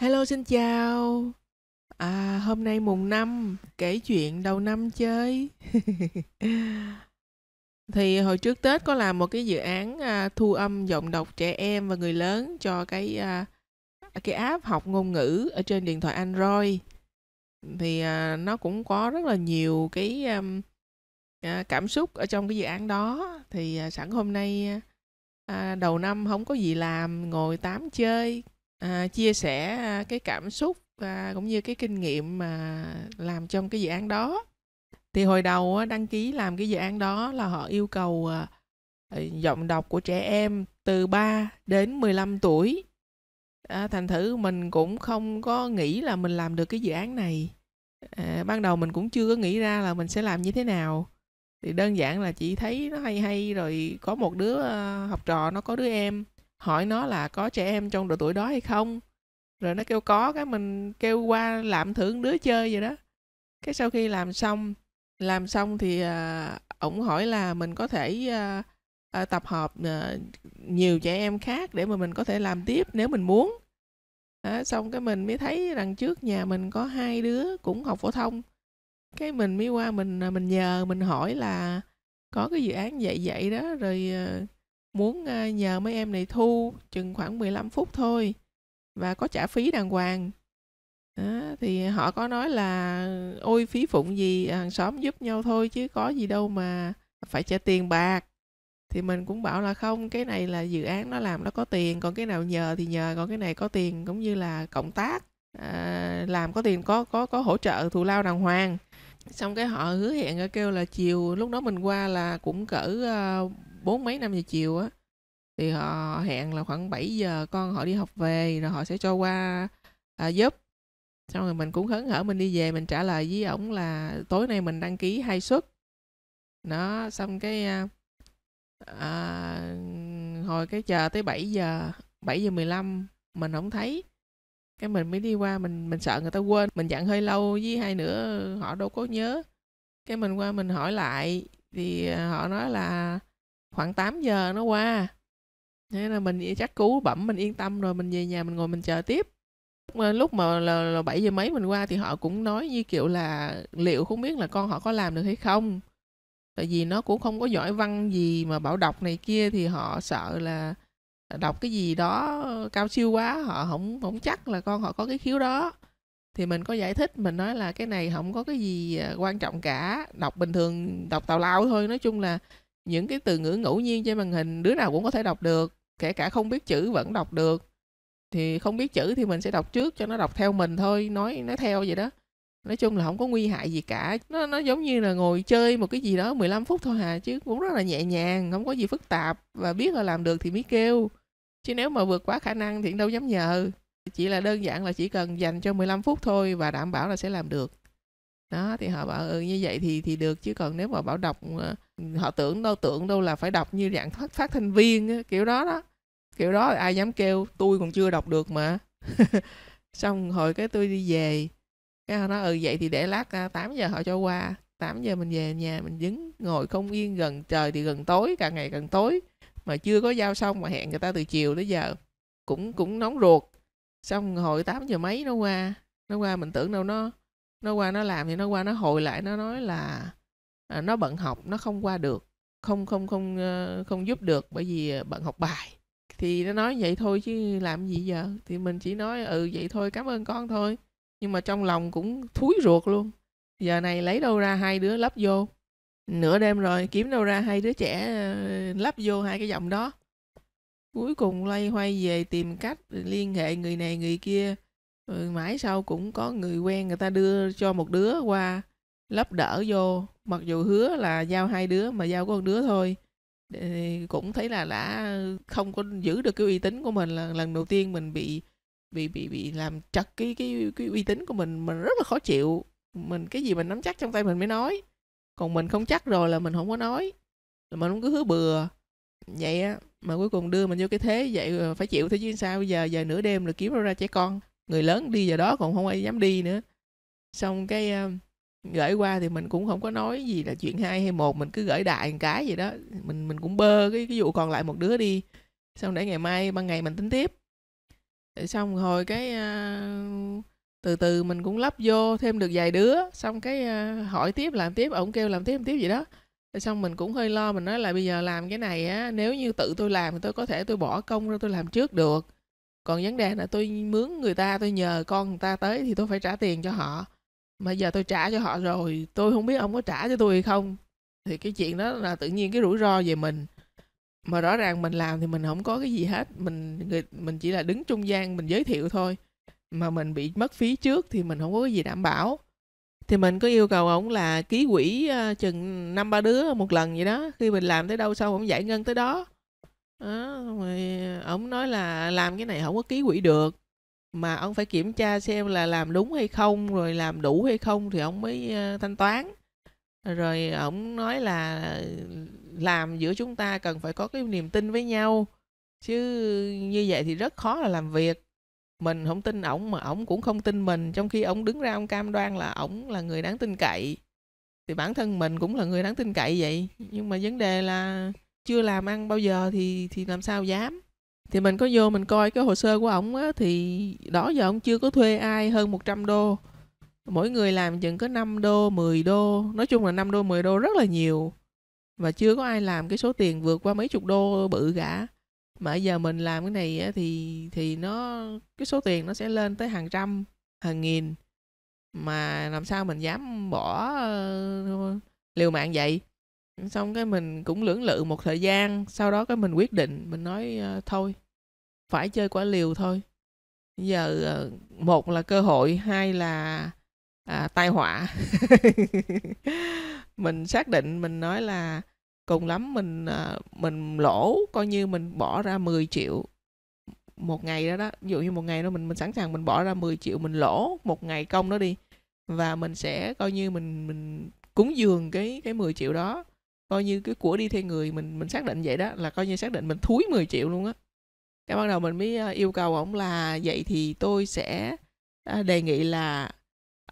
Hello xin chào À hôm nay mùng 5 Kể chuyện đầu năm chơi Thì hồi trước Tết có làm một cái dự án à, Thu âm giọng đọc trẻ em và người lớn Cho cái à, cái app học ngôn ngữ Ở trên điện thoại Android Thì à, nó cũng có rất là nhiều cái um, à, cảm xúc Ở trong cái dự án đó Thì à, sẵn hôm nay à, đầu năm không có gì làm Ngồi tám chơi à, chia sẻ à, cái cảm xúc à, cũng như cái kinh nghiệm mà làm trong cái dự án đó thì hồi đầu đăng ký làm cái dự án đó là họ yêu cầu à, à, giọng đọc của trẻ em từ 3 đến 15 tuổi à, thành thử mình cũng không có nghĩ là mình làm được cái dự án này à, ban đầu mình cũng chưa có nghĩ ra là mình sẽ làm như thế nào thì đơn giản là chị thấy nó hay hay rồi có một đứa học trò nó có đứa em hỏi nó là có trẻ em trong độ tuổi đó hay không rồi nó kêu có cái mình kêu qua làm thưởng đứa chơi vậy đó cái sau khi làm xong làm xong thì à, ổng hỏi là mình có thể à, à, tập hợp à, nhiều trẻ em khác để mà mình có thể làm tiếp nếu mình muốn à, xong cái mình mới thấy rằng trước nhà mình có hai đứa cũng học phổ thông cái mình mới qua mình à, mình nhờ mình hỏi là có cái dự án dạy vậy đó rồi à, muốn ờ, nhờ mấy em này thu chừng khoảng 15 phút thôi và có trả phí đàng hoàng đó, thì họ có nói là ờ, ôi phí phụng gì ờ, hàng xóm giúp nhau thôi chứ có gì đâu mà phải trả tiền bạc thì mình cũng bảo là không cái này là dự án nó làm nó có tiền còn cái nào nhờ thì nhờ còn cái này có tiền cũng như là cộng tác à, làm có tiền có có có hỗ trợ thù lao đàng hoàng xong cái họ hứa hẹn kêu là chiều lúc đó mình qua là cũng cỡ bốn mấy năm giờ chiều á thì họ hẹn là khoảng 7 giờ con họ đi học về rồi họ sẽ cho qua à, giúp xong rồi mình cũng hớn hở mình đi về mình trả lời với ổng là tối nay mình đăng ký hai suất nó xong cái à, à, hồi cái chờ tới 7 giờ 7 giờ 15 mình không thấy cái mình mới đi qua mình mình sợ người ta quên mình dặn hơi lâu với hai nữa họ đâu có nhớ cái mình qua mình hỏi lại thì à, họ nói là khoảng 8 giờ nó qua thế là mình chắc cú bẩm mình yên tâm rồi mình về nhà mình ngồi mình chờ tiếp lúc mà là, là 7 giờ mấy mình qua thì họ cũng nói như kiểu là liệu không biết là con họ có làm được hay không tại vì nó cũng không có giỏi văn gì mà bảo đọc này kia thì họ sợ là đọc cái gì đó cao siêu quá họ không không chắc là con họ có cái khiếu đó thì mình có giải thích mình nói là cái này không có cái gì à, quan trọng cả đọc bình thường đọc tào lao thôi nói chung là những cái từ ngữ ngẫu nhiên trên màn hình đứa nào cũng có thể đọc được kể cả không biết chữ vẫn đọc được thì không biết chữ thì mình sẽ đọc trước cho nó đọc theo mình thôi nói nó theo vậy đó nói chung là không có nguy hại gì cả nó nó giống như là ngồi chơi một cái gì đó 15 phút thôi hà chứ cũng rất là nhẹ nhàng không có gì phức tạp và biết là làm được thì mới kêu chứ nếu mà vượt quá khả năng thì đâu dám nhờ chỉ là đơn giản là chỉ cần dành cho 15 phút thôi và đảm bảo là sẽ làm được đó thì họ bảo ừ như vậy thì thì được chứ còn nếu mà bảo đọc ờ, họ tưởng đâu tưởng đâu là phải đọc như dạng phát, phát thanh viên á, kiểu đó đó kiểu đó ai dám kêu tôi còn chưa đọc được mà xong hồi cái tôi đi về cái họ nói ừ vậy thì để lát 8 à, giờ họ cho qua 8 giờ mình về nhà mình đứng ngồi không yên gần trời thì gần tối càng ngày càng tối mà chưa có giao xong mà hẹn người ta từ chiều tới giờ cũng cũng nóng ruột xong hồi 8 giờ mấy nó qua nó qua mình tưởng đâu nó nó qua nó làm thì nó qua nó hồi lại nó nói là à, nó bận học nó không qua được không không không ờ, không giúp được bởi vì ờ, bận học bài thì nó nói vậy thôi chứ làm gì giờ thì mình chỉ nói ừ vậy thôi cảm ơn con thôi nhưng mà trong lòng cũng thúi ruột luôn giờ này lấy đâu ra hai đứa lắp vô nửa đêm rồi kiếm đâu ra hai đứa trẻ lắp vô hai cái dòng đó cuối cùng loay hoay về tìm cách liên hệ người này người kia rồi ừ, mãi sau cũng có người quen người ta đưa cho một đứa qua lấp đỡ vô mặc dù hứa là giao hai đứa mà giao con đứa thôi cũng thấy là đã không có giữ được cái uy tín của mình là lần đầu tiên mình bị bị bị bị làm trật cái cái cái uy tín của mình mình rất là khó chịu mình cái gì mình nắm chắc trong tay mình mới nói còn mình không chắc rồi là mình không có nói là mình không cứ hứa bừa vậy á mà cuối cùng đưa mình vô cái thế vậy phải chịu thế chứ sao bây giờ giờ nửa đêm là kiếm đâu ra trẻ con người lớn đi giờ đó còn không ai dám đi nữa xong cái gửi qua thì mình cũng không có nói gì là chuyện hai hay một mình cứ gửi đại một cái gì đó mình mình cũng bơ cái cái vụ còn lại một đứa đi xong để ngày mai ban ngày mình tính tiếp xong hồi cái uh, từ từ mình cũng lắp vô thêm được vài đứa xong cái uh, hỏi tiếp làm tiếp ổng kêu làm tiếp làm tiếp gì đó xong mình cũng hơi lo mình nói là bây giờ làm cái này á nếu như tự tôi làm thì tôi có thể tôi bỏ công ra tôi làm trước được còn vấn đề là tôi mướn người ta tôi nhờ con người ta tới thì tôi phải trả tiền cho họ mà giờ tôi trả cho họ rồi tôi không biết ông có trả cho tôi hay không thì cái chuyện đó là tự nhiên cái rủi ro về mình mà rõ ràng mình làm thì mình không có cái gì hết mình mình chỉ là đứng trung gian mình giới thiệu thôi mà mình bị mất phí trước thì mình không có cái gì đảm bảo thì mình có yêu cầu ổng là ký quỹ ờ, chừng năm ba đứa một lần vậy đó khi mình làm tới đâu sau ổng giải ngân tới đó đó rồi nói là làm cái này không có ký quỹ được mà ông phải kiểm tra xem là làm đúng hay không rồi làm đủ hay không thì ông mới ờ, thanh toán rồi ông nói là làm giữa chúng ta cần phải có cái niềm tin với nhau chứ như vậy thì rất khó là làm việc mình không tin ổng mà ổng cũng không tin mình trong khi ổng đứng ra ông cam đoan là ổng là người đáng tin cậy thì bản thân mình cũng là người đáng tin cậy vậy nhưng mà vấn đề là chưa làm ăn bao giờ thì thì làm sao dám thì mình có vô mình coi cái hồ sơ của ổng á thì đó giờ ông chưa có thuê ai hơn 100 đô mỗi người làm chừng có 5 đô 10 đô nói chung là 5 đô 10 đô rất là nhiều và chưa có ai làm cái số tiền vượt qua mấy chục đô bự cả mà giờ mình làm cái này á, thì thì nó cái số tiền nó sẽ lên tới hàng trăm hàng nghìn mà làm sao mình dám bỏ uh, liều mạng vậy xong cái mình cũng lưỡng lự một thời gian sau đó cái mình quyết định mình nói ờ, thôi phải chơi quả liều thôi giờ ờ, một là cơ hội hai là à, tai họa mình xác định mình nói là cùng lắm mình ờ, mình lỗ coi như mình bỏ ra 10 triệu một ngày đó đó ví dụ như một ngày đó mình mình sẵn sàng mình bỏ ra 10 triệu mình lỗ một ngày công đó đi và mình sẽ coi như mình mình cúng dường cái cái 10 triệu đó coi như cái của đi theo người mình mình xác định vậy đó là coi như xác định mình thúi 10 triệu luôn á cái ban đầu mình mới ờ, yêu cầu ổng là vậy thì tôi sẽ ờ, đề nghị là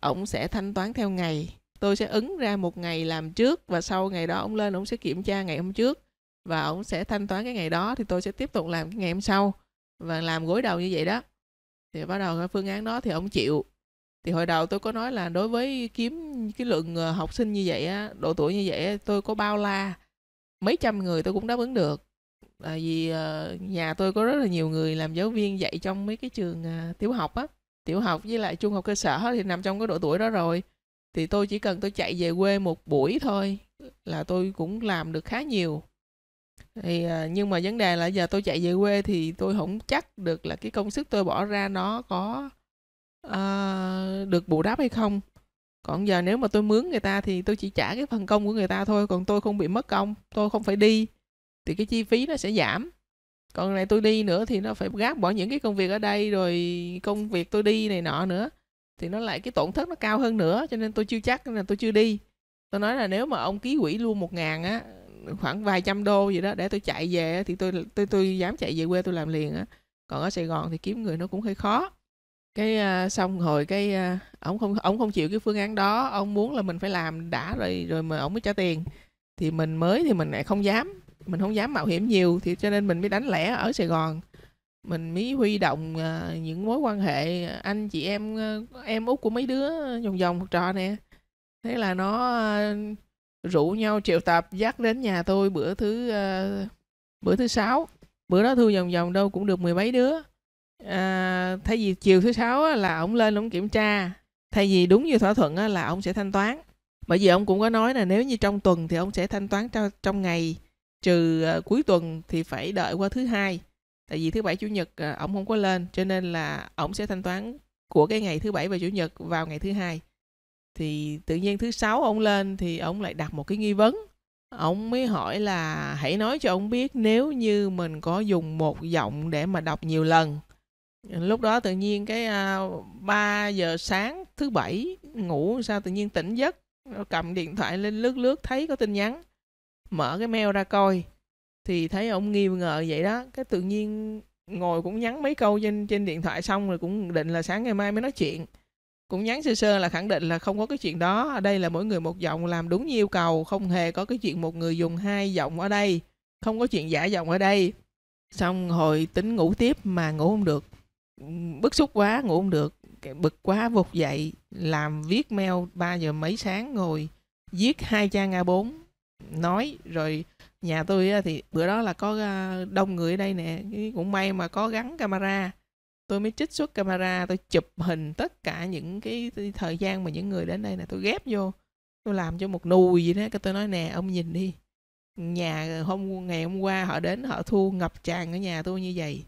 ổng sẽ thanh toán theo ngày tôi sẽ ứng ra một ngày làm trước và sau ngày đó ổng lên ổng sẽ kiểm tra ngày hôm trước và ổng sẽ thanh toán cái ngày đó thì tôi sẽ tiếp tục làm cái ngày hôm sau và làm gối đầu như vậy đó thì bắt đầu cái phương án đó thì ổng chịu thì hồi đầu tôi có nói là đối với kiếm cái lượng ờ, học sinh như vậy á độ tuổi như vậy tôi có bao la mấy trăm người tôi cũng đáp ứng được tại vì ờ, nhà tôi có rất là nhiều người làm giáo viên dạy trong mấy cái trường ờ, tiểu học á tiểu học với lại trung học cơ sở thì nằm trong cái độ tuổi đó rồi thì tôi chỉ cần tôi chạy về quê một buổi thôi là tôi cũng làm được khá nhiều thì nhưng mà vấn đề là giờ tôi chạy về quê thì tôi không chắc được là cái công sức tôi bỏ ra nó có uh, được bù đắp hay không còn giờ nếu mà tôi mướn người ta thì tôi chỉ trả cái phần công của người ta thôi còn tôi không bị mất công tôi không phải đi thì cái chi phí nó sẽ giảm còn này tôi đi nữa thì nó phải gác bỏ những cái công việc ở đây rồi công việc tôi đi này nọ nữa thì nó lại cái tổn thất nó cao hơn nữa cho nên tôi chưa chắc là tôi chưa đi tôi nói là nếu mà ông ký quỹ luôn một ngàn á khoảng vài trăm đô gì đó để tôi chạy về thì tôi tôi tôi dám chạy về quê tôi làm liền á còn ở sài gòn thì kiếm người nó cũng hơi khó cái à, xong rồi cái à, ổng không ông không chịu cái phương án đó ông muốn là mình phải làm đã rồi rồi mà ông mới trả tiền thì mình mới thì mình lại không dám mình không dám mạo hiểm nhiều thì cho nên mình mới đánh lẻ ở Sài Gòn mình mới huy động à, những mối quan hệ anh chị em em út của mấy đứa vòng vòng học trò nè thế là nó rủ nhau triệu tập dắt đến nhà tôi bữa thứ uh, bữa thứ sáu bữa đó thu vòng vòng đâu cũng được mười mấy đứa à, thay vì chiều thứ sáu là ông lên ông kiểm tra thay vì đúng như thỏa thuận là ông sẽ thanh toán bởi vì ông cũng có nói là nếu như trong tuần thì ông sẽ thanh toán trong, trong ngày trừ ờ, cuối tuần thì phải đợi qua thứ hai tại vì thứ bảy chủ nhật ờ, ông không có lên cho nên là ông sẽ thanh toán của cái ngày thứ bảy và chủ nhật vào ngày thứ hai thì tự nhiên thứ sáu ông lên thì ông lại đặt một cái nghi vấn ông mới hỏi là hãy nói cho ông biết nếu như mình có dùng một giọng để mà đọc nhiều lần lúc đó tự nhiên cái uh, à, 3 giờ sáng thứ bảy ngủ sao tự nhiên tỉnh giấc cầm điện thoại lên lướt lướt thấy có tin nhắn mở cái mail ra coi thì thấy ông nghi ngờ vậy đó cái tự nhiên ngồi cũng nhắn mấy câu trên trên điện thoại xong rồi cũng định là sáng ngày mai mới nói chuyện cũng nhắn sơ sơ là khẳng định là không có cái chuyện đó ở đây là mỗi người một giọng làm đúng như yêu cầu không hề có cái chuyện một người dùng hai giọng ở đây không có chuyện giả giọng ở đây xong hồi tính ngủ tiếp mà ngủ không được bức xúc quá ngủ không được bực quá vụt dậy làm viết mail 3 giờ mấy sáng ngồi viết hai trang A4 nói rồi nhà tôi thì bữa đó là có ờ, đông người ở đây nè cũng may mà có gắn camera tôi mới trích xuất camera tôi chụp hình tất cả những cái thời gian mà những người đến đây nè tôi ghép vô tôi làm cho một nùi gì đó cái tôi nói nè ông nhìn đi nhà hôm ngày hôm qua họ đến họ thu ngập tràn ở nhà tôi như vậy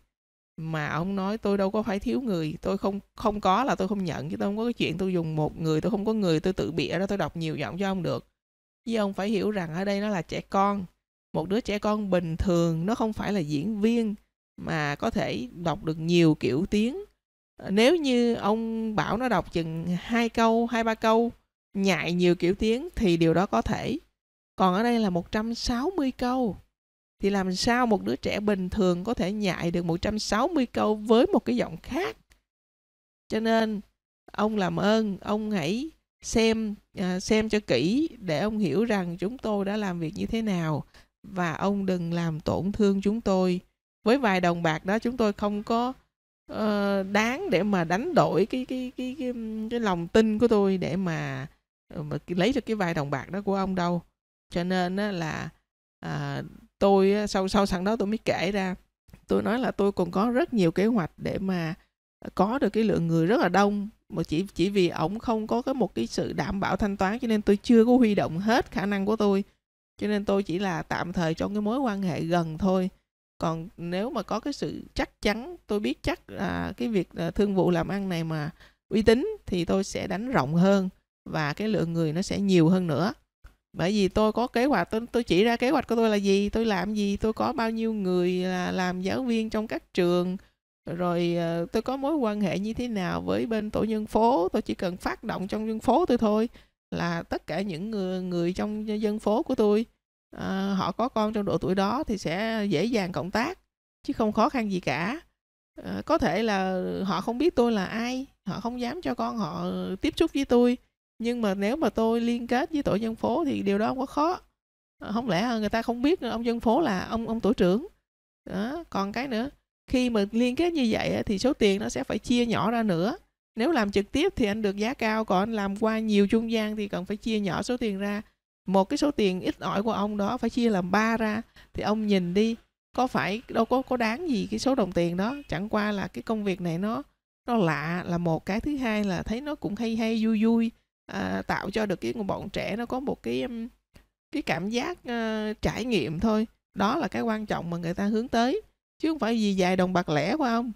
mà ông nói tôi đâu có phải thiếu người tôi không không có là tôi không nhận chứ tôi không có cái chuyện tôi dùng một người tôi không có người tôi tự bịa ra tôi đọc nhiều giọng cho ông được chứ ông phải hiểu rằng ở đây nó là trẻ con một đứa trẻ con bình thường nó không phải là diễn viên mà có thể đọc được nhiều kiểu tiếng nếu như ông bảo nó đọc chừng hai câu hai ba câu nhại nhiều kiểu tiếng thì điều đó có thể còn ở đây là 160 câu thì làm sao một đứa trẻ bình thường có thể nhại được 160 câu với một cái giọng khác. Cho nên ông làm ơn ông hãy xem à, xem cho kỹ để ông hiểu rằng chúng tôi đã làm việc như thế nào và ông đừng làm tổn thương chúng tôi. Với vài đồng bạc đó chúng tôi không có uh, đáng để mà đánh đổi cái cái cái cái, cái lòng tin của tôi để mà, ờ, mà lấy được cái vài đồng bạc đó của ông đâu. Cho nên á, là uh, tôi sau sau sẵn đó tôi mới kể ra tôi nói là tôi còn có rất nhiều kế hoạch để mà có được cái lượng người rất là đông mà chỉ chỉ vì ổng không có cái một cái sự đảm bảo thanh toán cho nên tôi chưa có huy động hết khả năng của tôi cho nên tôi chỉ là tạm thời trong cái mối quan hệ gần thôi còn nếu mà có cái sự chắc chắn tôi biết chắc là cái việc à, thương vụ làm ăn này mà uy tín thì tôi sẽ đánh rộng hơn và cái lượng người nó sẽ nhiều hơn nữa bởi vì tôi có kế hoạch tôi tôi chỉ ra kế hoạch của tôi là gì tôi làm gì tôi có bao nhiêu người là làm giáo viên trong các trường rồi ờ, tôi có mối quan hệ như thế nào với bên tổ dân phố tôi chỉ cần phát động trong dân phố tôi thôi là tất cả những người người trong dân phố của tôi à, họ có con trong độ tuổi đó thì sẽ dễ dàng cộng tác chứ không khó khăn gì cả à, có thể là họ không biết tôi là ai họ không dám cho con họ tiếp xúc với tôi nhưng mà nếu mà tôi liên kết với tổ dân phố thì điều đó không có khó à, không lẽ người ta không biết ông dân phố là ông ông tổ trưởng đó. còn cái nữa khi mà liên kết như vậy thì số tiền nó sẽ phải chia nhỏ ra nữa nếu làm trực tiếp thì anh được giá cao còn anh làm qua nhiều trung gian thì cần phải chia nhỏ số tiền ra một cái số tiền ít ỏi của ông đó phải chia làm ba ra thì ông nhìn đi có phải đâu có có đáng gì cái số đồng tiền đó chẳng qua là cái công việc này nó nó lạ là một cái thứ hai là thấy nó cũng hay hay vui vui à, tạo cho được cái bọn trẻ nó có một cái um, cái cảm giác uh, trải nghiệm thôi đó là cái quan trọng mà người ta hướng tới chứ không phải vì dài đồng bạc lẻ phải không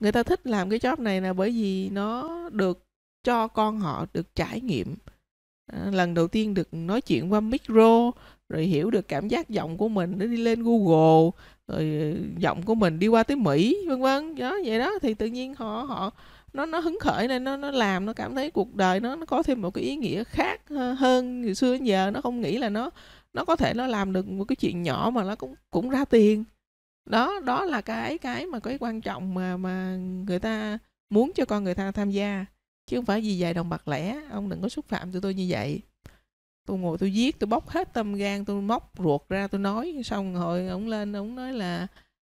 người ta thích làm cái job này là bởi vì nó được cho con họ được trải nghiệm à, lần đầu tiên được nói chuyện qua micro rồi hiểu được cảm giác giọng của mình nó đi lên google rồi ờ, giọng của mình đi qua tới mỹ vân vân đó vậy đó thì tự nhiên họ họ nó nó hứng khởi nên nó nó làm nó cảm thấy cuộc đời nó nó có thêm một cái ý nghĩa khác hơn ngày xưa giờ nó không nghĩ là nó nó có thể nó làm được một cái chuyện nhỏ mà nó cũng cũng ra tiền đó đó là cái cái mà cái quan trọng mà mà người ta muốn cho con người ta tham gia chứ không phải gì dài đồng bạc lẻ ông đừng có xúc phạm tụi tôi như vậy tôi ngồi tôi viết tôi bóc hết tâm gan tôi móc ruột ra tôi nói xong rồi ông lên ông nói là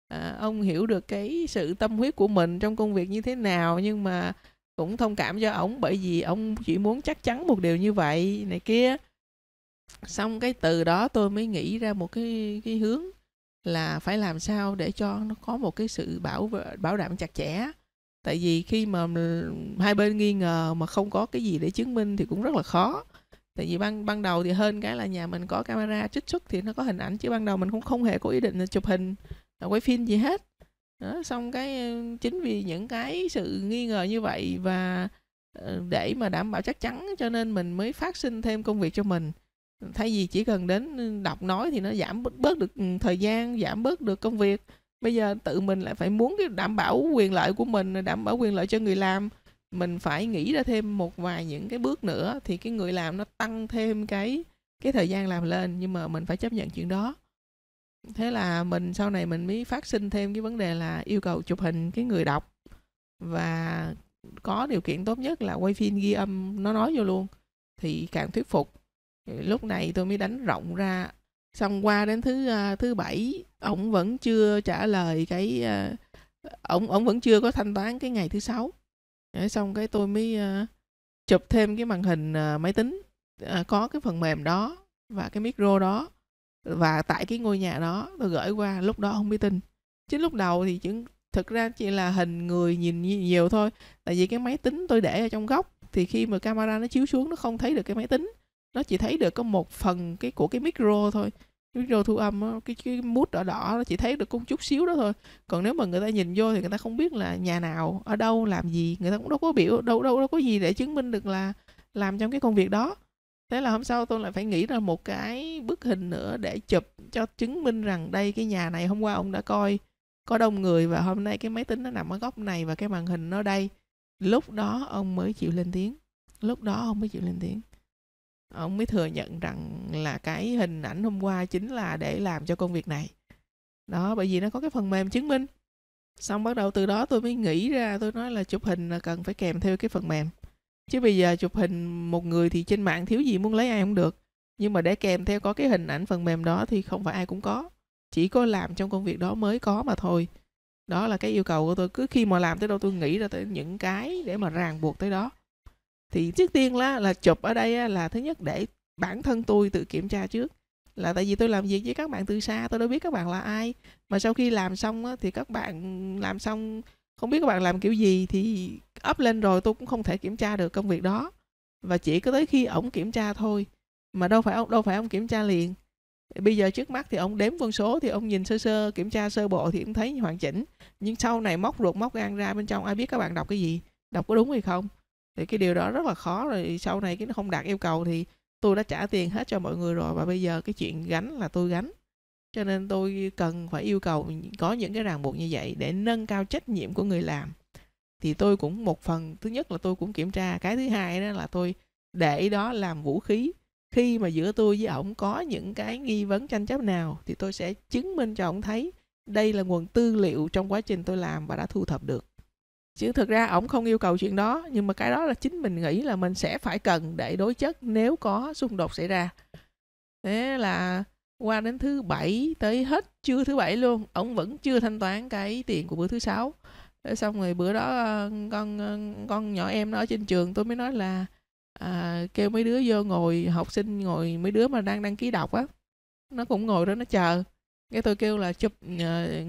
à, ông hiểu được cái sự tâm huyết của mình trong công việc như thế nào nhưng mà cũng thông cảm cho ổng bởi vì ông chỉ muốn chắc chắn một điều như vậy này kia xong cái từ đó tôi mới nghĩ ra một cái cái hướng là phải làm sao để cho nó có một cái sự bảo bảo đảm chặt chẽ tại vì khi mà hai bên nghi ngờ mà không có cái gì để chứng minh thì cũng rất là khó tại vì ban ban đầu thì hơn cái là nhà mình có camera trích xuất thì nó có hình ảnh chứ ban đầu mình cũng không hề có ý định là chụp hình là quay phim gì hết đó, xong cái ờ, chính vì những cái sự nghi ngờ như vậy và ờ, để mà đảm bảo chắc chắn cho nên mình mới phát sinh thêm công việc cho mình thay vì chỉ cần đến ừ, đọc nói thì nó giảm bớt được ừ, thời gian giảm bớt được công việc bây giờ tự mình lại phải muốn cái đảm bảo quyền lợi của mình đảm bảo quyền lợi cho người làm mình phải nghĩ ra thêm một vài những cái bước nữa thì cái người làm nó tăng thêm cái cái thời gian làm lên nhưng mà mình phải chấp nhận chuyện đó thế là mình sau này mình mới phát sinh thêm cái vấn đề là yêu cầu chụp hình cái người đọc và có điều kiện tốt nhất là quay phim ghi âm nó nói vô luôn thì càng thuyết phục lúc này tôi mới đánh rộng ra xong qua đến thứ uh, thứ bảy ổng vẫn chưa trả lời cái à, ổng uh, ổng vẫn chưa có thanh toán cái ngày thứ sáu xong cái tôi mới uh, chụp thêm cái màn hình uh, máy tính uh, có cái phần mềm đó và cái micro đó và tại cái ngôi nhà đó tôi gửi qua lúc đó không biết tin chứ lúc đầu thì chứng thực ra chỉ là hình người nhìn nhiều thôi tại vì cái máy tính tôi để ở trong góc thì khi mà camera nó chiếu xuống nó không thấy được cái máy tính nó chỉ thấy được có một phần cái của cái micro thôi micro thu âm đó, cái cái mút đỏ đỏ nó chỉ thấy được có chút xíu đó thôi còn nếu mà người ta nhìn vô thì người ta không biết là nhà nào ở đâu làm gì người ta cũng đâu có biểu đâu đâu đâu có gì để chứng minh được là làm trong cái công việc đó thế là hôm sau tôi lại phải nghĩ ra một cái bức hình nữa để chụp cho chứng minh rằng đây cái nhà này hôm qua ông đã coi có đông người và hôm nay cái máy tính nó nằm ở góc này và cái màn hình nó đây lúc đó ông mới chịu lên tiếng lúc đó ông mới chịu lên tiếng ông mới thừa nhận rằng là cái hình ảnh hôm qua chính là để làm cho công việc này đó bởi vì nó có cái phần mềm chứng minh xong bắt đầu từ đó tôi mới nghĩ ra tôi nói là chụp hình là cần phải kèm theo cái phần mềm chứ bây giờ chụp hình một người thì trên mạng thiếu gì muốn lấy ai cũng được nhưng mà để kèm theo có cái hình ảnh phần mềm đó thì không phải ai cũng có chỉ có làm trong công việc đó mới có mà thôi đó là cái yêu cầu của tôi cứ khi mà làm tới đâu tôi nghĩ ra tới những cái để mà ràng buộc tới đó thì trước tiên là là chụp ở đây là thứ nhất để bản thân tôi tự kiểm tra trước là tại vì tôi làm việc với các bạn từ xa tôi đâu biết các bạn là ai mà sau khi làm xong á, thì các bạn làm xong không biết các bạn làm kiểu gì thì up lên rồi tôi cũng không thể kiểm tra được công việc đó và chỉ có tới khi ổng kiểm tra thôi mà đâu phải ông đâu phải ông kiểm tra liền bây giờ trước mắt thì ông đếm quân số thì ông nhìn sơ sơ kiểm tra sơ bộ thì cũng thấy hoàn chỉnh nhưng sau này móc ruột móc gan ra bên trong ai biết các bạn đọc cái gì đọc có đúng hay không thì cái điều đó rất là khó rồi sau này cái nó không đạt yêu cầu thì tôi đã trả tiền hết cho mọi người rồi và bây giờ cái chuyện gánh là tôi gánh cho nên tôi cần phải yêu cầu có những cái ràng buộc như vậy để nâng cao trách nhiệm của người làm thì tôi cũng một phần thứ nhất là tôi cũng kiểm tra cái thứ hai đó là tôi để đó làm vũ khí khi mà giữa tôi với ổng có những cái nghi vấn tranh chấp nào thì tôi sẽ chứng minh cho ổng thấy đây là nguồn tư liệu trong quá trình tôi làm và đã thu thập được chứ thực ra ổng không yêu cầu chuyện đó nhưng mà cái đó là chính mình nghĩ là mình sẽ phải cần để đối chất nếu có xung đột xảy ra thế là qua đến thứ bảy tới hết trưa thứ bảy luôn ổng vẫn chưa thanh toán cái tiền của bữa thứ sáu xong rồi bữa đó ờ, con ờ, con nhỏ em nó ở trên trường tôi mới nói là à, kêu mấy đứa vô ngồi học sinh ngồi mấy đứa mà đang đăng ký đọc á nó cũng ngồi đó nó chờ cái tôi kêu là chụp uh,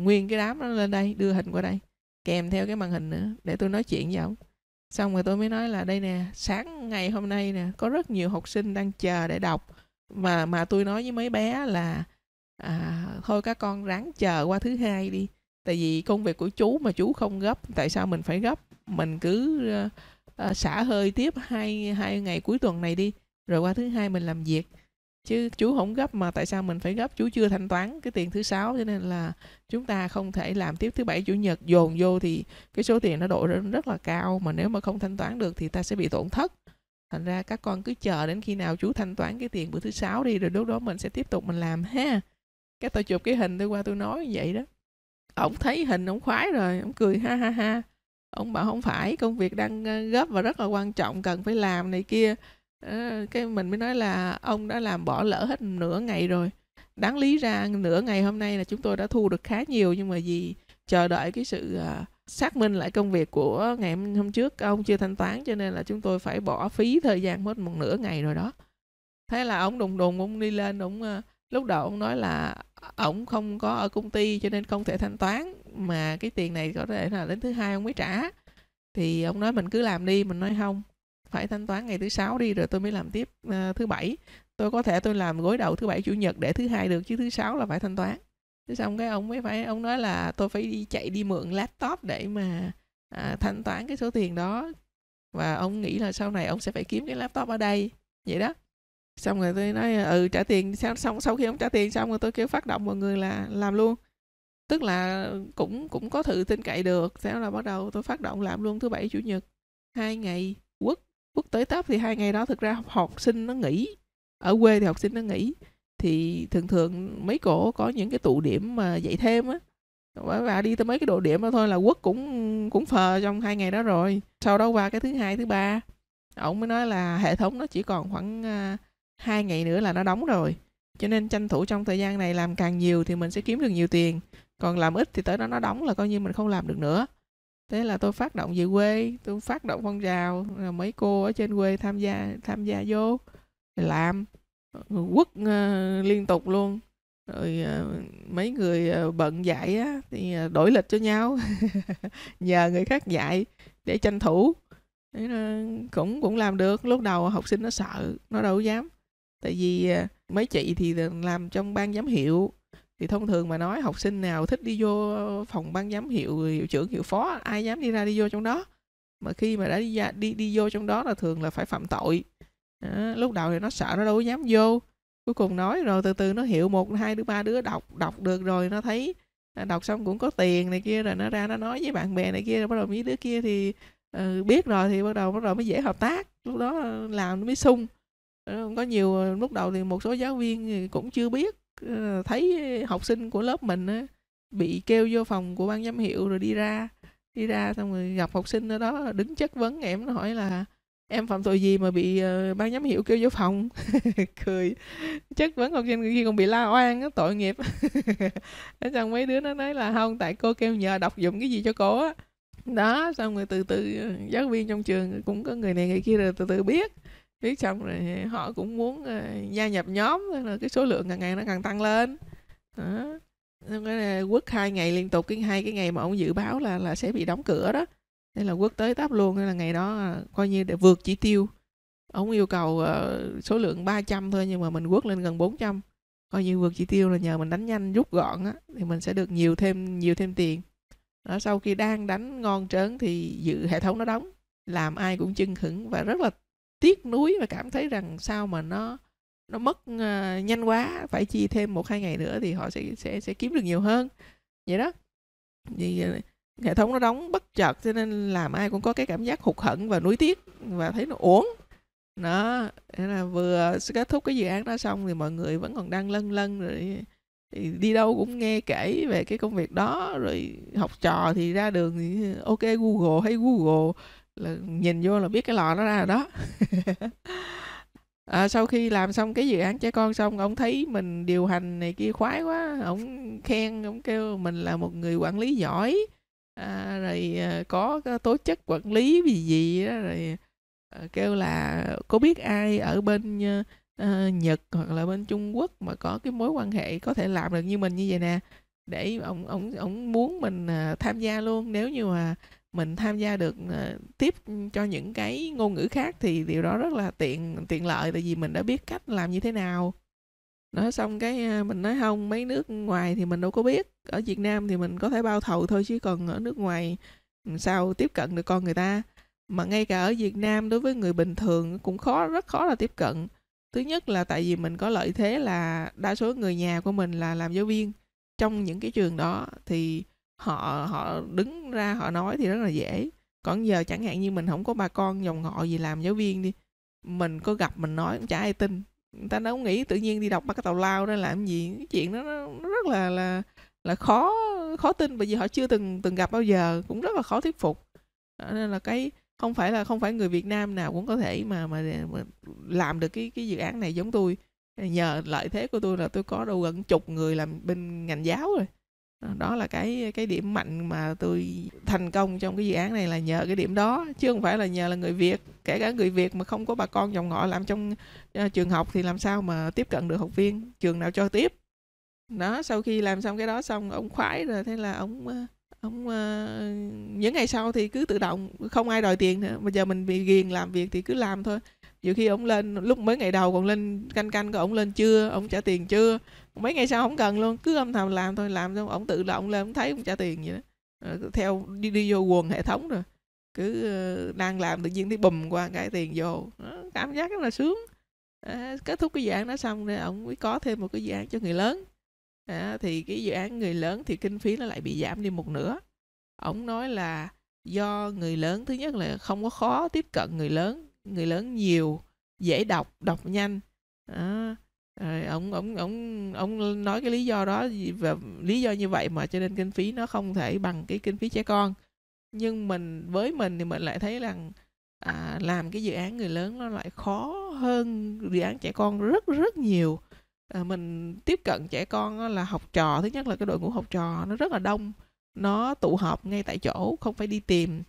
nguyên cái đám nó lên đây đưa hình qua đây kèm theo cái màn hình nữa để tôi nói chuyện với ổng xong rồi tôi mới nói là đây nè sáng ngày hôm nay nè có rất nhiều học sinh đang chờ để đọc mà mà tôi nói với mấy bé là à, thôi các con ráng chờ qua thứ hai đi tại vì công việc của chú mà chú không gấp tại sao mình phải gấp mình cứ uh, xả hơi tiếp hai hai ngày cuối tuần này đi rồi qua thứ hai mình làm việc chứ chú không gấp mà tại sao mình phải gấp chú chưa thanh toán cái tiền thứ sáu cho nên là chúng ta không thể làm tiếp thứ bảy chủ nhật dồn vô thì cái số tiền nó độ rất là cao mà nếu mà không thanh toán được thì ta sẽ bị tổn thất thành ra các con cứ chờ đến khi nào chú thanh toán cái tiền bữa thứ sáu đi rồi lúc đó mình sẽ tiếp tục mình làm ha cái tôi chụp cái hình tôi qua tôi nói như vậy đó ổng thấy hình ổng khoái rồi ổng cười ha ha ha ông bảo không phải công việc đang ờ, gấp và rất là quan trọng cần phải làm này kia ờ, cái mình mới nói là ông đã làm bỏ lỡ hết nửa ngày rồi đáng lý ra nửa ngày hôm nay là chúng tôi đã thu được khá nhiều nhưng mà vì chờ đợi cái sự ờ, xác minh lại công việc của ngày hôm trước ông chưa thanh toán cho nên là chúng tôi phải bỏ phí thời gian hết một nửa ngày rồi đó thế là ông đùng đùng ông đi lên ông lúc đầu ông nói là ổng không có ở công ty cho nên không thể thanh toán mà cái tiền này có thể là đến thứ hai ông mới trả thì ông nói mình cứ làm đi mình nói không phải thanh toán ngày thứ sáu đi rồi tôi mới làm tiếp uh, thứ bảy tôi có thể tôi làm gối đầu thứ bảy chủ nhật để thứ hai được chứ thứ sáu là phải thanh toán thế xong cái ông mới phải ông nói là tôi phải đi chạy đi mượn laptop để mà à, thanh toán cái số tiền đó và ông nghĩ là sau này ông sẽ phải kiếm cái laptop ở đây vậy đó xong rồi tôi nói ừ trả tiền sau, xong sau khi ông trả tiền xong rồi tôi kêu phát động mọi người là làm luôn tức là cũng cũng có thử tin cậy được sau là bắt đầu tôi phát động làm luôn thứ bảy chủ nhật hai ngày quốc quốc tới tấp thì hai ngày đó thực ra học sinh nó nghỉ ở quê thì học sinh nó nghỉ thì thường thường mấy cổ có những cái tụ điểm mà dạy thêm á và đi tới mấy cái độ điểm đó thôi là quốc cũng cũng phờ trong hai ngày đó rồi sau đó qua cái thứ hai thứ ba ổng mới nói là hệ thống nó chỉ còn khoảng à, hai ngày nữa là nó đóng rồi cho nên tranh thủ trong thời gian này làm càng nhiều thì mình sẽ kiếm được nhiều tiền còn làm ít thì tới đó nó đóng là coi như mình không làm được nữa thế là tôi phát động về quê tôi phát động phong trào mấy cô ở trên quê tham gia tham gia vô làm quất ờ, liên tục luôn rồi ờ, mấy người ờ, bận dạy á, thì đổi lịch cho nhau nhờ người khác dạy để tranh thủ cũng cũng làm được lúc đầu học sinh nó sợ nó đâu dám tại vì à, mấy chị thì làm trong ban giám hiệu thì thông thường mà nói học sinh nào thích đi vô phòng ban giám hiệu hiệu trưởng hiệu phó ai dám đi ra đi vô trong đó mà khi mà đã đi ra, đi đi vô trong đó là thường là phải phạm tội à, lúc đầu thì nó sợ nó đâu có dám vô cuối cùng nói rồi từ từ nó hiểu một hai đứa ba đứa đọc đọc được rồi nó thấy à, đọc xong cũng có tiền này kia rồi nó ra nó nói với bạn bè này kia rồi bắt đầu mấy đứa kia thì uh, biết rồi thì bắt đầu bắt đầu mới dễ hợp tác lúc đó ờ, làm nó mới sung Ờ, có nhiều ờ, lúc đầu thì một số giáo viên cũng chưa biết ờ, thấy học sinh của lớp mình bị kêu vô phòng của ban giám hiệu rồi đi ra đi ra xong rồi gặp học sinh ở đó đứng chất vấn em nó hỏi là em phạm tội gì mà bị ban giám hiệu kêu vô phòng cười chất vấn học sinh khi còn bị la oan á tội nghiệp nói rằng mấy đứa nó nói là không tại cô kêu nhờ đọc dụng cái gì cho cô á đó xong rồi từ từ giáo viên trong trường cũng có người này người kia rồi từ từ biết viết xong rồi họ cũng muốn uh, gia nhập nhóm nên là cái số lượng càng ngày nó càng tăng lên đó cái quất hai ngày liên tục cái hai cái ngày mà ông dự báo là là sẽ bị đóng cửa đó nên là quốc tới tấp luôn nên là ngày đó à, coi như để vượt chỉ tiêu ông yêu cầu uh, số lượng 300 thôi nhưng mà mình quốc lên gần 400 coi như vượt chỉ tiêu là nhờ mình đánh nhanh rút gọn á thì mình sẽ được nhiều thêm nhiều thêm tiền đó, sau khi đang đánh ngon trớn thì dự hệ thống nó đóng làm ai cũng chưng hửng và rất là tiếc nuối và cảm thấy rằng sao mà nó nó mất uh, nhanh quá phải chi thêm một hai ngày nữa thì họ sẽ sẽ sẽ kiếm được nhiều hơn vậy đó vì ờ, hệ thống nó đóng bất chợt cho nên làm ai cũng có cái cảm giác hụt hẫng và nuối tiếc và thấy nó uổng nó là vừa kết thúc cái dự án đó xong thì mọi người vẫn còn đang lân lân rồi thì đi đâu cũng nghe kể về cái công việc đó rồi học trò thì ra đường thì ok google hay google là nhìn vô là biết cái lò nó ra rồi đó à, sau khi làm xong cái dự án trẻ con xong ông thấy mình điều hành này kia khoái quá ông khen ông kêu mình là một người quản lý giỏi à, rồi à, có tố chất quản lý gì gì đó rồi à, kêu là có biết ai ở bên uh, Nhật hoặc là bên Trung Quốc mà có cái mối quan hệ có thể làm được như mình như vậy nè để ông ông ông muốn mình uh, tham gia luôn nếu như mà mình tham gia được uh, tiếp cho những cái ngôn ngữ khác thì điều đó rất là tiện tiện lợi tại vì mình đã biết cách làm như thế nào nói xong cái ờ, mình nói không mấy nước ngoài thì mình đâu có biết ở Việt Nam thì mình có thể bao thầu thôi chứ còn ở nước ngoài ừ, sao tiếp cận được con người ta mà ngay cả ở Việt Nam đối với người bình thường cũng khó rất khó là tiếp cận thứ nhất là tại vì mình có lợi thế là đa số người nhà của mình là làm giáo viên trong những cái trường đó thì họ họ đứng ra họ nói thì rất là dễ còn giờ chẳng hạn như mình không có bà con dòng họ gì làm giáo viên đi mình có gặp mình nói cũng chả ai tin người ta đâu nghĩ tự nhiên đi đọc ba cái tàu lao ra làm gì cái chuyện đó nó rất là là là khó khó tin bởi vì họ chưa từng từng gặp bao giờ cũng rất là khó thuyết phục ờ, nên là cái không phải là không phải người Việt Nam nào cũng có thể mà mà, mà làm được cái cái dự án này giống tôi nhờ lợi thế của tôi là tôi có đâu gần chục người làm bên ngành giáo rồi Ờ, đó là cái cái điểm mạnh mà tôi thành công trong cái dự án này là nhờ cái điểm đó chứ không phải là nhờ là người Việt kể cả người Việt mà không có bà con dòng họ làm trong uh, trường học thì làm sao mà tiếp cận được học viên trường nào cho tiếp đó sau khi làm xong cái đó xong ông khoái rồi thế là ông ờ, ông uh, những ngày sau thì cứ tự động không ai đòi tiền nữa bây giờ mình bị ghiền làm việc thì cứ làm thôi nhiều khi ông lên lúc mới ngày đầu còn lên canh canh có ông lên chưa ông trả tiền chưa mấy ngày sau không cần luôn cứ âm thầm làm thôi làm xong ổng tự động lên ổng thấy ổng trả tiền vậy đó rồi, theo đi đi vô quần hệ thống rồi cứ ờ, đang làm tự nhiên thấy bùm qua cái tiền vô đó, cảm giác rất là sướng à, kết thúc cái dự án đó xong rồi ổng mới có thêm một cái dự án cho người lớn à, thì cái dự án người lớn thì kinh phí nó lại bị giảm đi một nửa ổng nói là do người lớn thứ nhất là không có khó tiếp cận người lớn người lớn nhiều dễ đọc đọc nhanh à, rồi ông ông ông ông nói cái lý do đó và lý do như vậy mà cho nên kinh phí nó không thể bằng cái kinh phí trẻ con nhưng mình với mình thì mình lại thấy rằng à, làm cái dự án người lớn nó lại khó hơn dự án trẻ con rất rất nhiều à, mình tiếp cận trẻ con là học trò thứ nhất là cái đội ngũ học trò nó rất là đông nó tụ họp ngay tại chỗ không phải đi tìm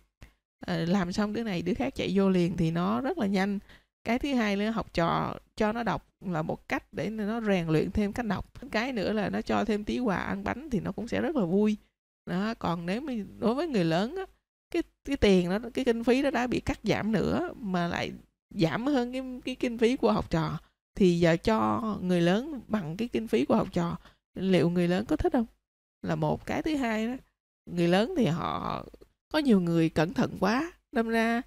à, làm xong đứa này đứa khác chạy vô liền thì nó rất là nhanh cái thứ hai nữa học trò cho nó đọc là một cách để nó rèn luyện thêm cách đọc cái nữa là nó cho thêm tí quà ăn bánh thì nó cũng sẽ rất là vui đó còn nếu mà đối với người lớn á, cái cái tiền đó cái kinh phí đó đã bị cắt giảm nữa mà lại giảm hơn cái cái kinh phí của học trò thì giờ cho người lớn bằng cái kinh phí của học trò liệu người lớn có thích không là một cái thứ hai đó người lớn thì họ có nhiều người cẩn thận quá đâm ra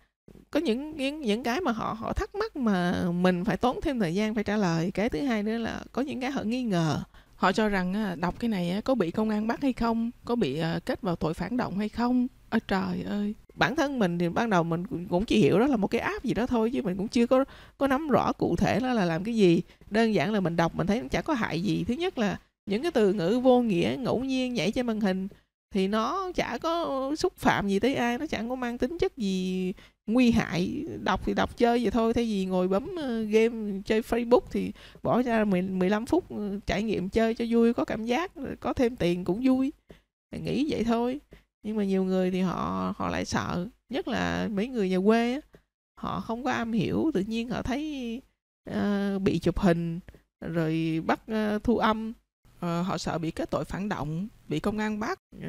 có những những những cái mà họ họ thắc mắc mà mình phải tốn thêm thời gian phải trả lời cái thứ hai nữa là có những cái họ nghi ngờ họ cho rằng đọc cái này có bị công an bắt hay không có bị ờ, kết vào tội phản động hay không ôi trời ơi bản thân mình thì ban đầu mình cũng chỉ hiểu đó là một cái app gì đó thôi chứ mình cũng chưa có có nắm rõ cụ thể đó là làm cái gì đơn giản là mình đọc mình thấy nó chả có hại gì thứ nhất là những cái từ ngữ vô nghĩa ngẫu nhiên nhảy trên màn hình thì nó chả có xúc phạm gì tới ai nó chẳng có mang tính chất gì nguy hại đọc thì đọc chơi vậy thôi thay vì ngồi bấm ờ, game chơi facebook thì bỏ ra 15 phút ờ, trải nghiệm chơi cho vui có cảm giác ờ, có thêm tiền cũng vui nghĩ vậy thôi nhưng mà nhiều người thì họ họ lại sợ nhất là mấy người nhà quê họ không có am hiểu tự nhiên họ thấy uh, bị chụp hình rồi bắt uh, thu âm uh, họ sợ bị kết tội phản động bị công an bắt uh,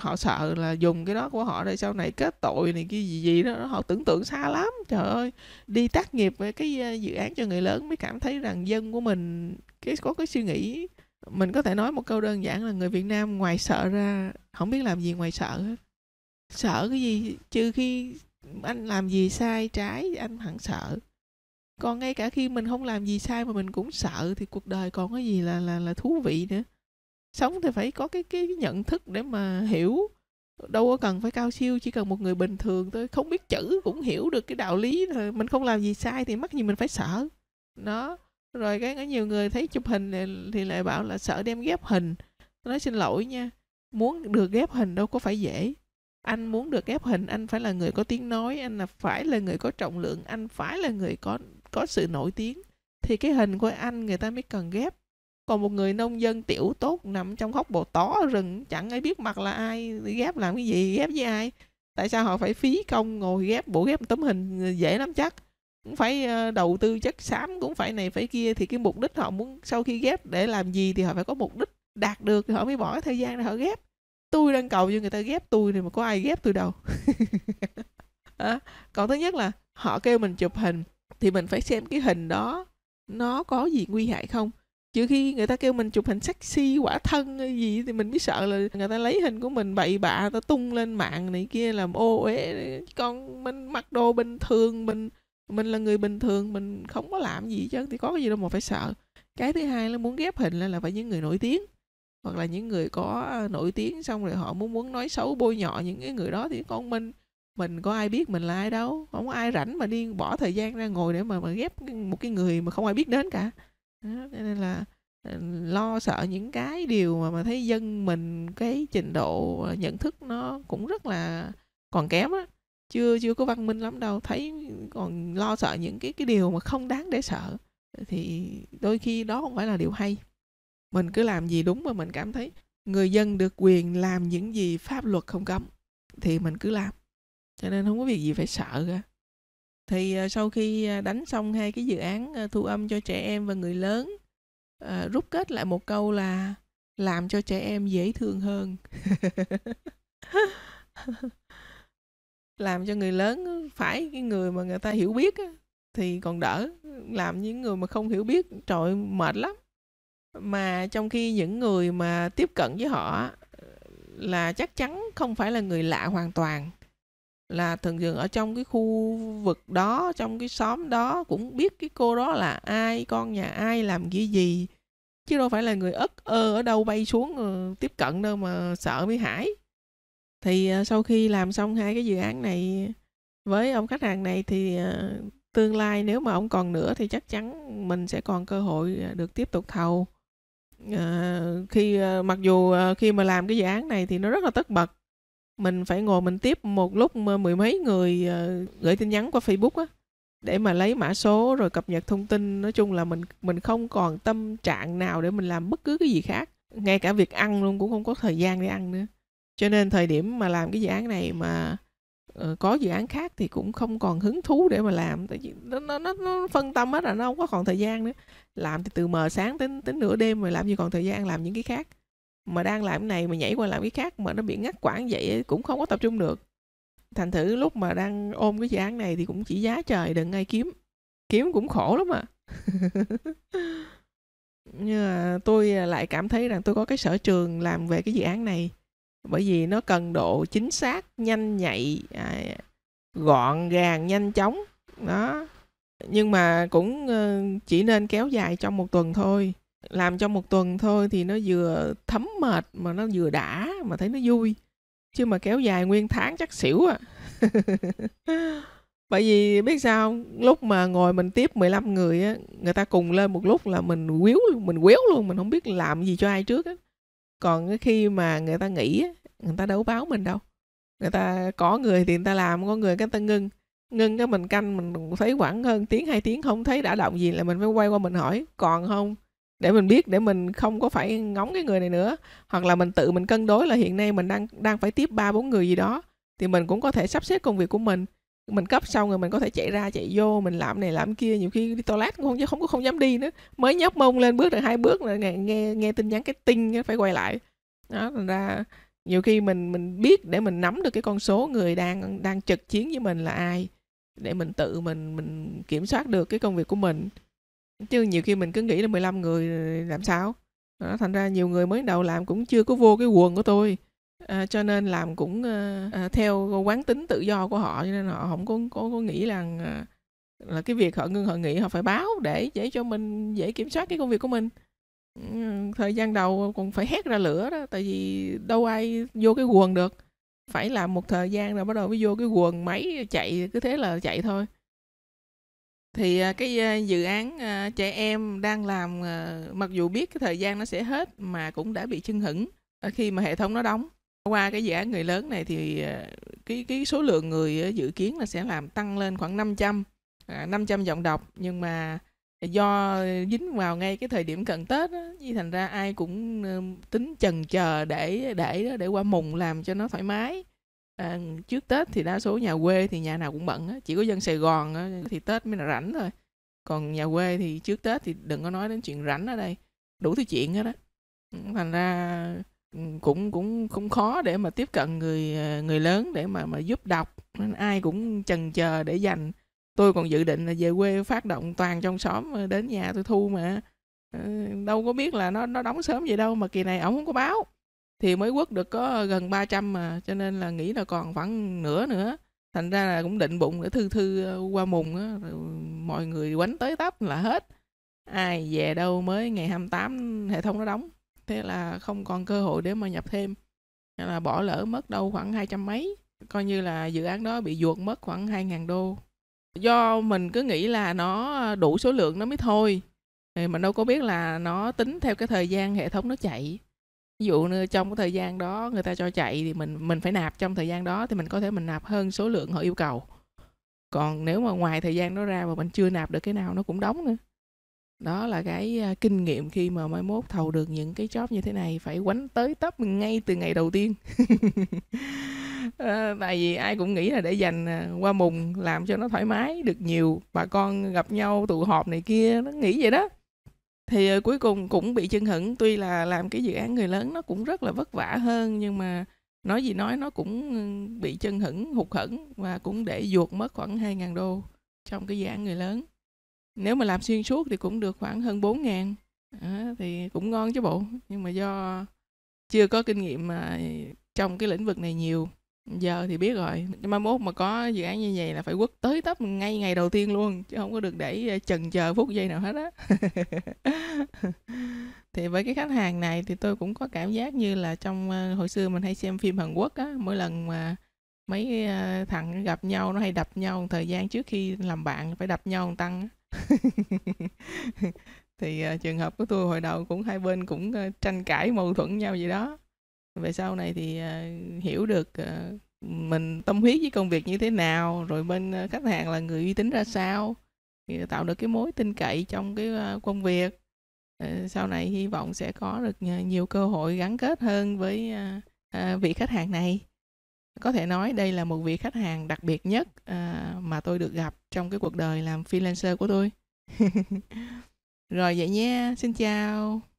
họ sợ là dùng cái đó của họ để sau này kết tội này cái gì gì đó họ tưởng tượng xa lắm trời ơi đi tác nghiệp với cái ờ, dự án cho người lớn mới cảm thấy rằng dân của mình cái có cái suy nghĩ mình có thể nói một câu đơn giản là người Việt Nam ngoài sợ ra không biết làm gì ngoài sợ sợ cái gì trừ khi anh làm gì sai trái anh hẳn sợ còn ngay cả khi mình không làm gì sai mà mình cũng sợ thì cuộc đời còn cái gì là là là thú vị nữa sống thì phải có cái cái nhận thức để mà hiểu đâu có cần phải cao siêu chỉ cần một người bình thường thôi không biết chữ cũng hiểu được cái đạo lý rồi mình không làm gì sai thì mắc gì mình phải sợ nó rồi cái có nhiều người thấy chụp hình thì, thì lại bảo là sợ đem ghép hình tôi nói xin lỗi nha muốn được ghép hình đâu có phải dễ anh muốn được ghép hình anh phải là người có tiếng nói anh là phải là người có trọng lượng anh phải là người có có sự nổi tiếng thì cái hình của anh người ta mới cần ghép còn một người nông dân tiểu tốt nằm trong hốc bồ tó rừng chẳng ai biết mặt là ai ghép làm cái gì ghép với ai tại sao họ phải phí công ngồi ghép bộ ghép tấm hình ờ, dễ lắm chắc cũng phải ờ, đầu tư chất xám cũng phải này phải kia thì cái mục đích họ muốn sau khi ghép để làm gì thì họ phải có mục đích đạt được thì họ mới bỏ thời gian để họ ghép tôi đang cầu cho người ta ghép tôi thì mà có ai ghép tôi đâu à, còn thứ nhất là họ kêu mình chụp hình thì mình phải xem cái hình đó nó có gì nguy hại không chứ khi người ta kêu mình chụp hình sexy quả thân hay gì thì mình biết sợ là người ta lấy hình của mình bậy bạ người ta tung lên mạng này kia làm ô uế còn mình mặc đồ bình thường mình mình là người bình thường mình không có làm gì chứ thì có cái gì đâu mà phải sợ cái thứ hai là muốn ghép hình là là phải những người nổi tiếng hoặc là những người có à, nổi tiếng xong rồi họ muốn muốn nói xấu bôi nhọ những cái người đó thì con mình mình có ai biết mình là ai đâu không có ai rảnh mà đi bỏ thời gian ra ngồi để mà mà ghép một cái người mà không ai biết đến cả đó, nên là ờ, lo sợ những cái điều mà mà thấy dân mình cái trình độ ờ, nhận thức nó cũng rất là còn kém á chưa chưa có văn minh lắm đâu thấy còn lo sợ những cái cái điều mà không đáng để sợ ờ, thì đôi khi đó không phải là điều hay mình cứ làm gì đúng mà mình cảm thấy người dân được quyền làm những gì pháp luật không cấm thì mình cứ làm cho nên không có việc gì phải sợ cả thì ờ, sau khi ờ, đánh xong hai cái dự án ờ, thu âm cho trẻ em và người lớn rút kết lại một câu là làm cho trẻ em dễ thương hơn làm cho người lớn phải cái người mà người ta hiểu biết thì còn đỡ làm những người mà không hiểu biết trời mệt lắm mà trong khi những người mà tiếp cận với họ là chắc chắn không phải là người lạ hoàn toàn là thường thường ở trong cái khu vực đó trong cái xóm đó cũng biết cái cô đó là ai con nhà ai làm cái gì chứ đâu phải là người ất ơ ở đâu bay xuống ờ, tiếp cận đâu mà sợ mới hải thì ờ, sau khi làm xong hai cái dự án này với ông khách hàng này thì ờ, tương lai nếu mà ông còn nữa thì chắc chắn mình sẽ còn cơ hội được tiếp tục thầu à, khi mặc dù khi mà làm cái dự án này thì nó rất là tất bật mình phải ngồi mình tiếp một lúc mười mấy người ờ, gửi tin nhắn qua Facebook á để mà lấy mã số rồi cập nhật thông tin nói chung là mình mình không còn tâm trạng nào để mình làm bất cứ cái gì khác ngay cả việc ăn luôn cũng không có thời gian để ăn nữa cho nên thời điểm mà làm cái dự án này mà ờ, có dự án khác thì cũng không còn hứng thú để mà làm tại vì nó, nó, nó, phân tâm hết rồi nó không có còn thời gian nữa làm thì từ mờ sáng đến đến nửa đêm mà làm gì còn thời gian làm những cái khác mà đang làm cái này mà nhảy qua làm cái khác mà nó bị ngắt quãng vậy cũng không có tập trung được thành thử lúc mà đang ôm cái dự án này thì cũng chỉ giá trời đừng ai kiếm kiếm cũng khổ lắm mà nhưng mà tôi lại cảm thấy rằng tôi có cái sở trường làm về cái dự án này bởi vì nó cần độ chính xác nhanh nhạy à, gọn gàng nhanh chóng đó nhưng mà cũng ờ, chỉ nên kéo dài trong một tuần thôi làm trong một tuần thôi thì nó vừa thấm mệt mà nó vừa đã mà thấy nó vui chứ mà kéo dài nguyên tháng chắc xỉu à bởi vì biết sao lúc mà ngồi mình tiếp 15 người á người ta cùng lên một lúc là mình quýu mình quýu luôn mình không biết làm gì cho ai trước á còn khi mà người ta nghỉ á người ta đâu báo mình đâu người ta có người thì người ta làm có người cái ta ngưng ngưng cái mình canh mình thấy khoảng hơn tiếng hai tiếng không thấy đã động gì là mình phải quay qua mình hỏi còn không để mình biết để mình không có phải ngóng cái người này nữa hoặc là mình tự mình cân đối là hiện nay mình đang đang phải tiếp ba bốn người gì đó thì mình cũng có thể sắp xếp công việc của mình mình cấp xong rồi mình có thể chạy ra chạy vô mình làm này làm kia nhiều khi đi toilet cũng không chứ không có không dám đi nữa mới nhấc mông lên bước được hai bước là nghe nghe, nghe tin nhắn cái tinh phải quay lại đó thành ra nhiều khi mình mình biết để mình nắm được cái con số người đang đang trực chiến với mình là ai để mình tự mình mình kiểm soát được cái công việc của mình chứ nhiều khi mình cứ nghĩ là 15 người làm sao đó, thành ra nhiều người mới đầu làm cũng chưa có vô cái quần của tôi à, cho nên làm cũng à, à, theo quán tính tự do của họ cho nên họ không có có, có nghĩ rằng à, là cái việc họ ngưng họ nghỉ họ phải báo để dễ cho mình dễ kiểm soát cái công việc của mình thời gian đầu còn phải hét ra lửa đó tại vì đâu ai vô cái quần được phải làm một thời gian rồi bắt đầu mới vô cái quần máy chạy cứ thế là chạy thôi thì à, cái à, dự án à, trẻ em đang làm mặc dù biết cái thời gian nó sẽ hết mà cũng đã bị chưng hửng khi mà hệ thống nó đóng qua cái dự án người lớn này thì cái cái số lượng người dự kiến là sẽ làm tăng lên khoảng 500 500 giọng đọc nhưng mà do dính vào ngay cái thời điểm cận Tết đó, thành ra ai cũng tính chần chờ để để để qua mùng làm cho nó thoải mái à, trước tết thì đa số nhà quê thì nhà nào cũng bận á chỉ có dân sài gòn á, thì tết mới là rảnh thôi còn nhà quê thì trước tết thì đừng có nói đến chuyện rảnh ở đây đủ thứ chuyện hết đó. Ừ, thành ra ừ, cũng cũng không khó để mà tiếp cận người ờ, người lớn để mà mà giúp đọc nên ai cũng chần chờ để dành tôi còn dự định là về quê phát động toàn trong xóm ờ, đến nhà tôi thu mà ờ, đâu có biết là nó nó đóng sớm vậy đâu mà kỳ này ổng không có báo thì mới quất được có ờ, gần 300 mà cho nên là nghĩ là còn khoảng nửa nữa thành ra là cũng định bụng để thư thư ờ, qua mùng á mọi người quánh tới tấp là hết ai về đâu mới ngày 28 hệ thống nó đóng thế là không còn cơ hội để mà nhập thêm Nên là bỏ lỡ mất đâu khoảng hai trăm mấy coi như là dự án đó bị ruột mất khoảng hai ngàn đô do mình cứ nghĩ là nó đủ số lượng nó mới thôi thì mình đâu có biết là nó tính theo cái thời gian hệ thống nó chạy ví dụ như trong cái thời gian đó người ta cho chạy thì mình mình phải nạp trong thời gian đó thì mình có thể mình nạp hơn số lượng họ yêu cầu còn nếu mà ngoài thời gian đó ra mà mình chưa nạp được cái nào nó cũng đóng nữa đó là cái kinh nghiệm khi mà mai mốt thầu được những cái job như thế này phải quánh tới tấp ngay từ ngày đầu tiên à, tại vì ai cũng nghĩ là để dành à, qua mùng làm cho nó thoải mái được nhiều bà con gặp nhau tụ họp này kia nó nghĩ vậy đó thì uh, cuối cùng cũng bị chân hững tuy là làm cái dự án người lớn nó cũng rất là vất vả hơn nhưng mà nói gì nói nó cũng ừ, bị chân hững hụt hẫng và cũng để ruột mất khoảng 2.000 đô trong cái dự án người lớn nếu mà làm xuyên suốt thì cũng được khoảng hơn 4.000 à, thì cũng ngon chứ bộ nhưng mà do chưa có kinh nghiệm mà trong cái lĩnh vực này nhiều giờ thì biết rồi mai mốt mà có dự án như vậy là phải quất tới tấp ngay ngày đầu tiên luôn chứ không có được để ờ, chần chờ phút giây nào hết á thì với cái khách hàng này thì tôi cũng có cảm giác như là trong ờ, hồi xưa mình hay xem phim Hàn Quốc á mỗi lần mà mấy ờ, thằng gặp nhau nó hay đập nhau thời gian trước khi làm bạn phải đập nhau tăng thì trường hợp của tôi hồi đầu cũng hai bên cũng tranh cãi mâu thuẫn nhau gì đó về sau này thì uh, hiểu được uh, mình tâm huyết với công việc như thế nào rồi bên uh, khách hàng là người uy tín ra sao thì tạo được cái mối tin cậy trong cái uh, công việc uh, sau này hy vọng sẽ có được nhiều cơ hội gắn kết hơn với uh, uh, vị khách hàng này có thể nói đây là một vị khách hàng đặc biệt nhất uh, mà tôi được gặp trong cái cuộc đời làm freelancer của tôi rồi vậy nhé xin chào